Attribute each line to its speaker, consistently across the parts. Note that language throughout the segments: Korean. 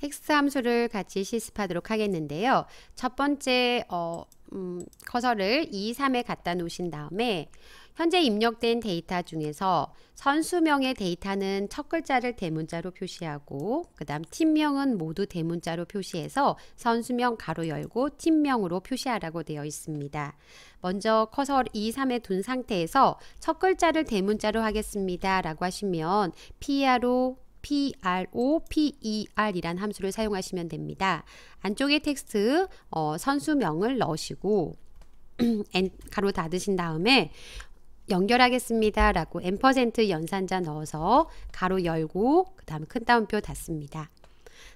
Speaker 1: 텍스트 함수를 같이 실습하도록 하겠는데요. 첫 번째 어, 음, 커서를 2, 3에 갖다 놓으신 다음에 현재 입력된 데이터 중에서 선수명의 데이터는 첫 글자를 대문자로 표시하고 그 다음 팀명은 모두 대문자로 표시해서 선수명 가로 열고 팀명으로 표시하라고 되어 있습니다. 먼저 커서 2, 3에 둔 상태에서 첫 글자를 대문자로 하겠습니다 라고 하시면 피아로 proper이란 함수를 사용하시면 됩니다. 안쪽에 텍스트 어, 선수명을 넣으시고 가로 닫으신 다음에 연결하겠습니다 라고 엠 연산자 넣어서 가로 열고 그 다음 큰 따옴표 닫습니다.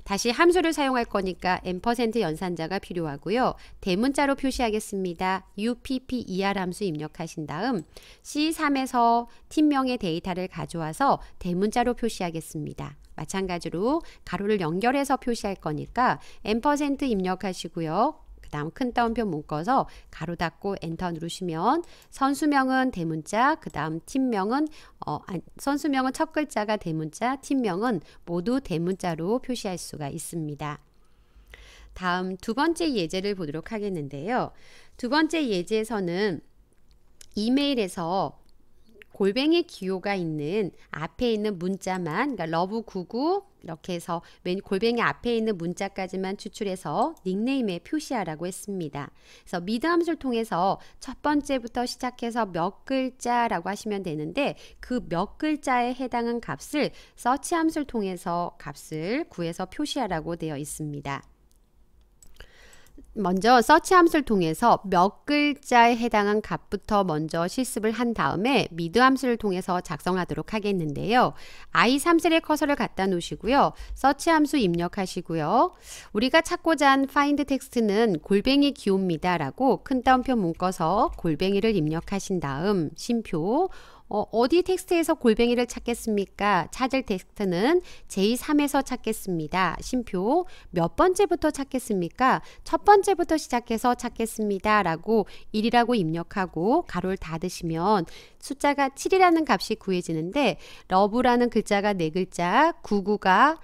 Speaker 1: 다시 함수를 사용할 거니까 n% 연산자가 필요하고요. 대문자로 표시하겠습니다. UPPER 함수 입력하신 다음 C3에서 팀명의 데이터를 가져와서 대문자로 표시하겠습니다. 마찬가지로 가로를 연결해서 표시할 거니까 n% 입력하시고요. 그 다음 큰 따옴표 묶어서 가로 닫고 엔터 누르시면 선수명은 대문자, 그 다음 팀명은 어, 선수명은 첫 글자가 대문자, 팀명은 모두 대문자로 표시할 수가 있습니다. 다음 두 번째 예제를 보도록 하겠는데요. 두 번째 예제에서는 이메일에서 골뱅이 기호가 있는 앞에 있는 문자만 그러니까 러브 99 이렇게 해서 맨 골뱅이 앞에 있는 문자까지만 추출해서 닉네임에 표시하라고 했습니다. 그래서 미드 함수를 통해서 첫 번째부터 시작해서 몇 글자라고 하시면 되는데 그 몇 글자에 해당한 값을 서치 함수를 통해서 값을 구해서 표시하라고 되어 있습니다. 먼저 서치 함수를 통해서 몇 글자에 해당한 값부터 먼저 실습을 한 다음에 미드 함수를 통해서 작성하도록 하겠는데요. i3셀에 커서를 갖다 놓으시고요. 서치 함수 입력하시고요. 우리가 찾고자 한 find 텍스트는 골뱅이 기호입니다. 라고 큰 따옴표 묶어서 골뱅이를 입력하신 다음 심표 어, 디 텍스트에서 골뱅이를 찾겠습니까? 찾을 텍스트는 제3에서 찾겠습니다. 심표 몇 번째부터 찾겠습니까? 첫 번째부터 시작해서 찾겠습니다. 라고 1이라고 입력하고 가로를 닫으시면 숫자가 7이라는 값이 구해지는데 러브라는 글자가 4글자, 99가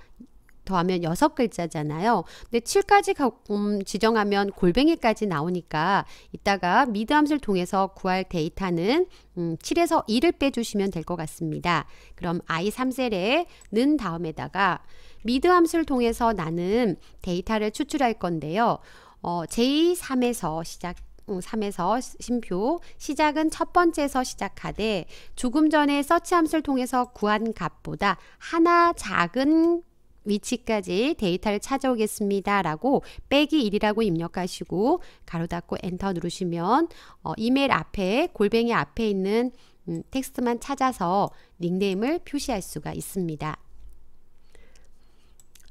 Speaker 1: 더하면 여섯 글자잖아요. 근데 7까지 가, 음, 지정하면 골뱅이까지 나오니까 이따가 미드 함수를 통해서 구할 데이터는 음, 7에서 2를 빼주시면 될 것 같습니다. 그럼 i3셀에 는 다음에다가 미드 함수를 통해서 나는 데이터를 추출할 건데요. 어, j3에서 시작 3에서 음, 심표 시작은 첫 번째에서 시작하되 조금 전에 서치 함수를 통해서 구한 값보다 하나 작은 위치까지 데이터를 찾아오겠습니다. 라고 빼기 1이라고 입력하시고 가로 닫고 엔터 누르시면 어, 이메일 앞에 골뱅이 앞에 있는 음, 텍스트만 찾아서 닉네임을 표시할 수가 있습니다.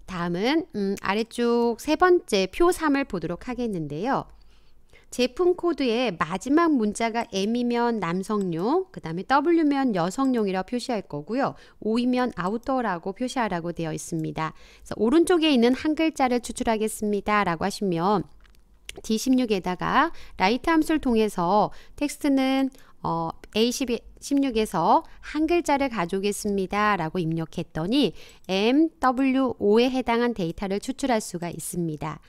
Speaker 1: 다음은 음, 아래쪽 세 번째 표 3을 보도록 하겠는데요. 제품 코드의 마지막 문자가 M이면 남성용, 그 다음에 W면 여성용이라 고 표시할 거고요. O이면 아웃도어라고 표시하라고 되어 있습니다. 그래서 오른쪽에 있는 한 글자를 추출하겠습니다. 라고 하시면 D16에다가 라이트 함수를 통해서 텍스트는 어, A16에서 한 글자를 가져오겠습니다. 라고 입력했더니 MWO에 해당한 데이터를 추출할 수가 있습니다.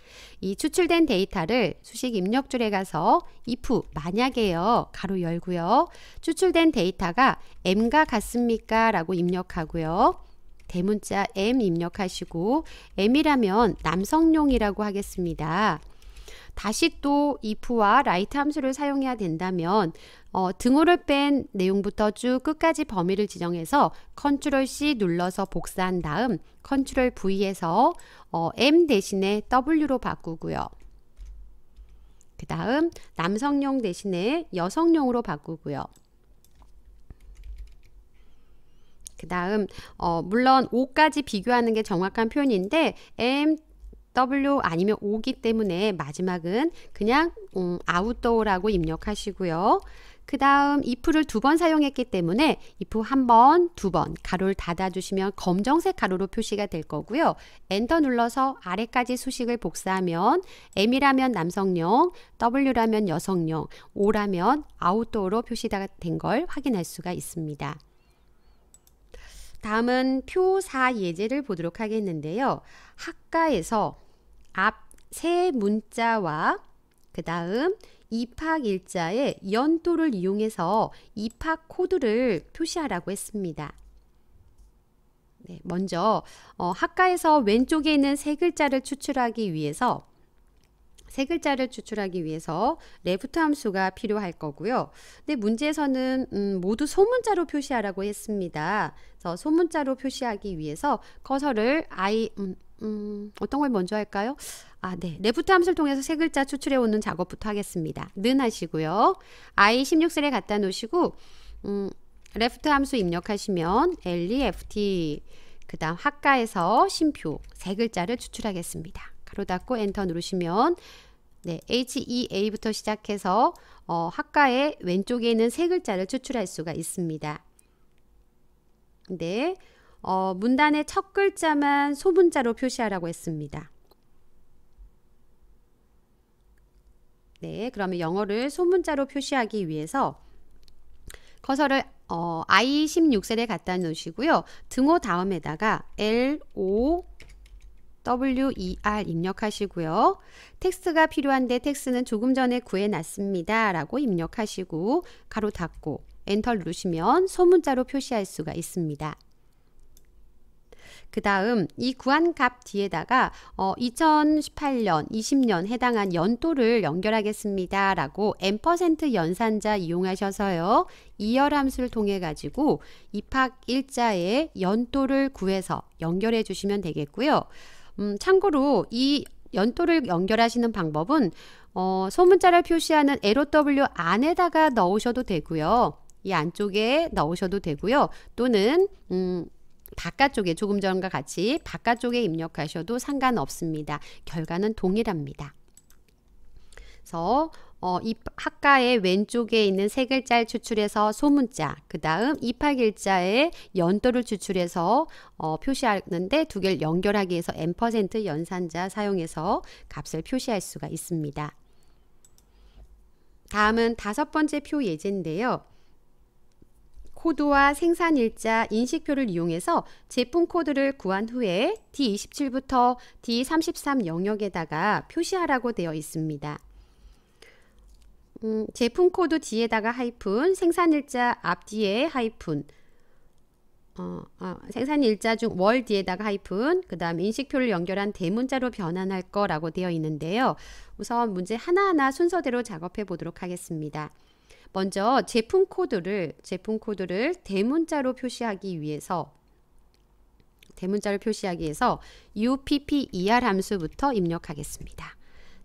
Speaker 1: 이 추출된 데이터를 수식 입력줄에 가서 if 만약에요. 가로 열고요. 추출된 데이터가 M과 같습니까? 라고 입력하고요. 대문자 M 입력하시고 M이라면 남성용이라고 하겠습니다. 다시 또 if와 write 함수를 사용해야 된다면 어, 등호를 뺀 내용부터 쭉 끝까지 범위를 지정해서 컨트롤 C 눌러서 복사한 다음 컨트롤 V에서 어, M 대신에 W로 바꾸고요. 그 다음 남성용 대신에 여성용으로 바꾸고요. 그 다음 어, 물론 5까지 비교하는 게 정확한 표현인데 M W 아니면 o 기 때문에 마지막은 그냥 음, 아웃도어라고 입력하시고요. 그 다음 if를 두 번 사용했기 때문에 if 한 번, 두 번 가로를 닫아주시면 검정색 가로로 표시가 될 거고요. 엔터 눌러서 아래까지 수식을 복사하면 M이라면 남성용, W라면 여성용, O라면 아웃도어로 표시가 된 걸 확인할 수가 있습니다. 다음은 표사 예제를 보도록 하겠는데요. 학과에서 앞 세 문자와 그 다음 입학 일자의 연도를 이용해서 입학 코드를 표시하라고 했습니다. 네, 먼저 어, 학과에서 왼쪽에 있는 세 글자를 추출하기 위해서 세 글자를 추출하기 위해서 레프트 함수가 필요할 거고요. 근데 문제에서는 음, 모두 소문자로 표시하라고 했습니다. 그래서 소문자로 표시하기 위해서 커서를 i 음, 음, 어떤 걸 먼저 할까요? 아, 네. 레프트 함수를 통해서 세 글자 추출해 오는 작업부터 하겠습니다. 는 하시고요. i 16셀에 갖다 놓으시고 음, 레프트 함수 입력하시면 LEFT 그 다음 학과에서 심표 세 글자를 추출하겠습니다. 가로 닫고 엔터 누르시면 네, HEA부터 시작해서 어, 학과의 왼쪽에 있는 세 글자를 추출할 수가 있습니다. 네, 어, 문단의 첫 글자만 소문자로 표시하라고 했습니다. 네, 그러면 영어를 소문자로 표시하기 위해서 커서를 어, I 16셀에 갖다 놓으시고요. 등호 다음에다가 L, O, WER 입력하시고요. 텍스트가 필요한데 텍스트는 조금 전에 구해놨습니다. 라고 입력하시고 가로 닫고 엔터 누르시면 소문자로 표시할 수가 있습니다. 그 다음 이 구한 값 뒤에다가 어, 2018년, 20년 해당한 연도를 연결하겠습니다. 라고 n% 연산자 이용하셔서요. 이열 함수를 통해 가지고 입학 일자의 연도를 구해서 연결해 주시면 되겠고요. 음, 참고로 이연토를 연결하시는 방법은 어, 소문자를 표시하는 LOW 안에다가 넣으셔도 되고요. 이 안쪽에 넣으셔도 되고요. 또는 음, 바깥쪽에 조금 전과 같이 바깥쪽에 입력하셔도 상관없습니다. 결과는 동일합니다. 그래서 어, 입학과의 왼쪽에 있는 세 글자를 추출해서 소문자, 그 다음 입학 일자의 연도를 추출해서 어, 표시하는데 두 개를 연결하기 위해서 n% 연산자 사용해서 값을 표시할 수가 있습니다. 다음은 다섯 번째 표 예제인데요. 코드와 생산 일자 인식표를 이용해서 제품 코드를 구한 후에 D27부터 D33 영역에다가 표시하라고 되어 있습니다. 음, 제품 코드 뒤에다가 하이픈, 생산 일자 앞뒤에 하이픈, 어, 아, 생산 일자 중 월 뒤에다가 하이픈, 그 다음 인식표를 연결한 대문자로 변환할 거라고 되어 있는데요. 우선 문제 하나하나 순서대로 작업해 보도록 하겠습니다. 먼저 제품 코드를 제품 코드를 대문자로 표시하기 위해서 대문자를 표시하기 위해서 UPPER 함수부터 입력하겠습니다.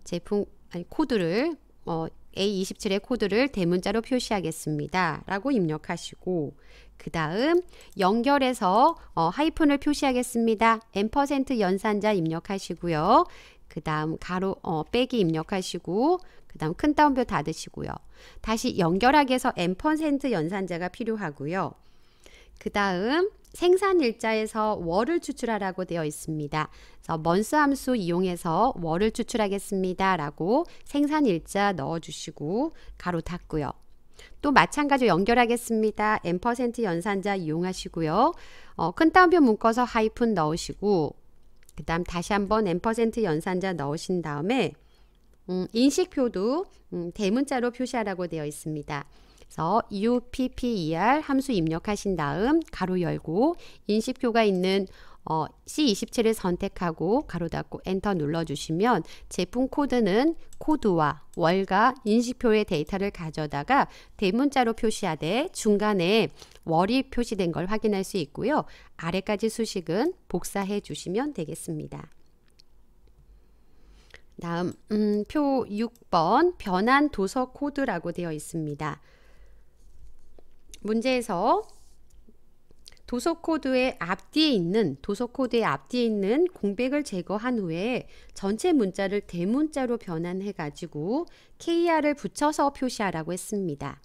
Speaker 1: 제품 아니 코드를 어, A27의 코드를 대문자로 표시하겠습니다. 라고 입력하시고 그 다음 연결해서 어, 하이픈을 표시하겠습니다. 앰 연산자 입력하시고요. 그 다음 가로 어, 빼기 입력하시고 그 다음 큰 따옴표 닫으시고요. 다시 연결하기 위해서 앰 연산자가 필요하고요. 그 다음 생산 일자에서 월을 추출하라고 되어 있습니다. 그래서 먼스 함수 이용해서 월을 추출하겠습니다. 라고 생산 일자 넣어주시고 가로 닫고요. 또 마찬가지로 연결하겠습니다. 엠 연산자 이용하시고요. 어, 큰 따옴표 묶어서 하이픈 넣으시고 그 다음 다시 한번 엠 연산자 넣으신 다음에 음, 인식표도 음, 대문자로 표시하라고 되어 있습니다. 그래서 UPPER 함수 입력하신 다음 가로 열고 인식표가 있는 어, C27을 선택하고 가로 닫고 엔터 눌러주시면 제품 코드는 코드와 월과 인식표의 데이터를 가져다가 대문자로 표시하되 중간에 월이 표시된 걸 확인할 수 있고요. 아래까지 수식은 복사해 주시면 되겠습니다. 다음 음, 표 6번 변환 도서 코드라고 되어 있습니다. 문제에서 도서 코드의 앞뒤에 있는 도서 코드의 앞뒤에 있는 공백을 제거한 후에 전체 문자를 대문자로 변환해 가지고 KR을 붙여서 표시하라고 했습니다.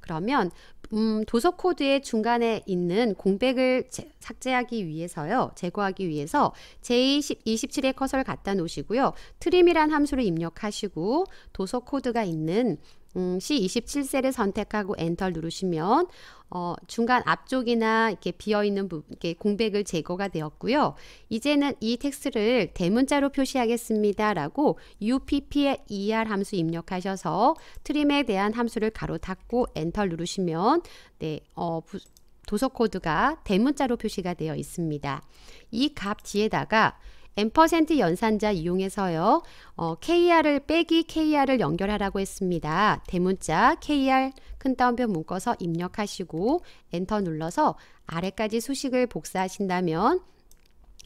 Speaker 1: 그러면 음, 도서 코드의 중간에 있는 공백을 제, 삭제하기 위해서요. 제거하기 위해서 J27에 커서를 갖다 놓으시고요. 트림이란 함수를 입력하시고 도서 코드가 있는 음, c 2 7세를 선택하고 엔터 누르시면 어, 중간 앞쪽이나 이렇게 비어있는 부, 이렇게 공백을 제거가 되었고요. 이제는 이 텍스트를 대문자로 표시하겠습니다. 라고 upp의 er 함수 입력하셔서 트림에 대한 함수를 가로 닫고 엔터 누르시면 네, 어, 부, 도서 코드가 대문자로 표시가 되어 있습니다. 이 값 뒤에다가 n% 연산자 이용해서요. 어, KR을 빼기 KR을 연결하라고 했습니다. 대문자 KR 큰 따옴표 묶어서 입력하시고 엔터 눌러서 아래까지 수식을 복사하신다면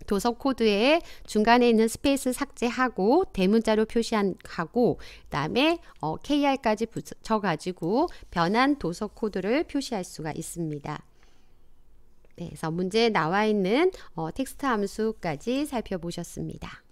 Speaker 1: 도서 코드에 중간에 있는 스페이스 삭제하고 대문자로 표시하고 그다음에 어, KR까지 붙여가지고 변환 도서 코드를 표시할 수가 있습니다. 네, 그래서 문제에 나와 있는 어, 텍스트 함수까지 살펴보셨습니다.